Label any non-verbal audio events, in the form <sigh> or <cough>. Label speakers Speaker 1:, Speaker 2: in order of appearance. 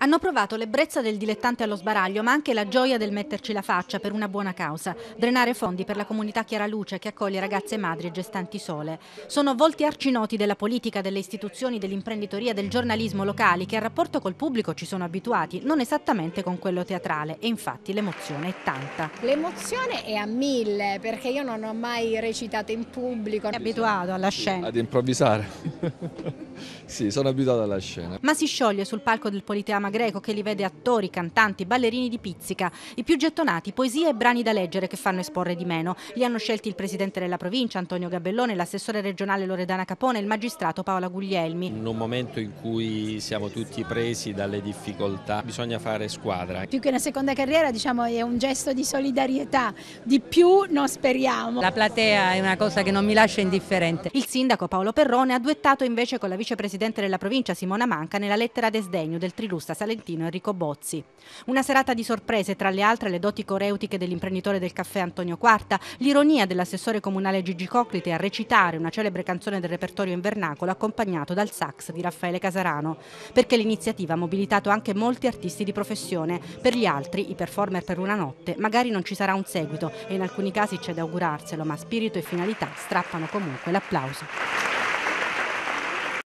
Speaker 1: Hanno provato l'ebbrezza del dilettante allo sbaraglio, ma anche la gioia del metterci la faccia per una buona causa, drenare fondi per la comunità Chiaraluce che accoglie ragazze madri e gestanti sole. Sono volti arcinoti della politica, delle istituzioni, dell'imprenditoria, del giornalismo locali che al rapporto col pubblico ci sono abituati, non esattamente con quello teatrale e infatti l'emozione è tanta.
Speaker 2: L'emozione è a mille perché io non ho mai recitato in pubblico. È abituato
Speaker 3: alla scena. Ad improvvisare. <laughs> sì, sono abituato alla scena.
Speaker 1: Ma si scioglie sul palco del Politeama greco che li vede attori, cantanti, ballerini di pizzica, i più gettonati, poesie e brani da leggere che fanno esporre di meno. Li hanno scelti il presidente della provincia Antonio Gabellone, l'assessore regionale Loredana Capone e il magistrato Paola Guglielmi. In
Speaker 4: un momento in cui siamo tutti presi dalle difficoltà, bisogna fare squadra. Più
Speaker 1: che una seconda carriera, diciamo, è un gesto di solidarietà, di più non speriamo. La platea è una cosa che non mi lascia indifferente. Il sindaco Paolo Perrone ha duettato invece con la vice vicepresidente della provincia Simona Manca nella lettera d'esdegno del trilusta salentino Enrico Bozzi. Una serata di sorprese, tra le altre le doti coreutiche dell'imprenditore del caffè Antonio Quarta, l'ironia dell'assessore comunale Gigi Coclite a recitare una celebre canzone del repertorio invernacolo accompagnato dal sax di Raffaele Casarano, perché l'iniziativa ha mobilitato anche molti artisti di professione. Per gli altri, i performer per una notte, magari non ci sarà un seguito e in alcuni casi c'è da augurarselo, ma spirito e finalità strappano comunque l'applauso.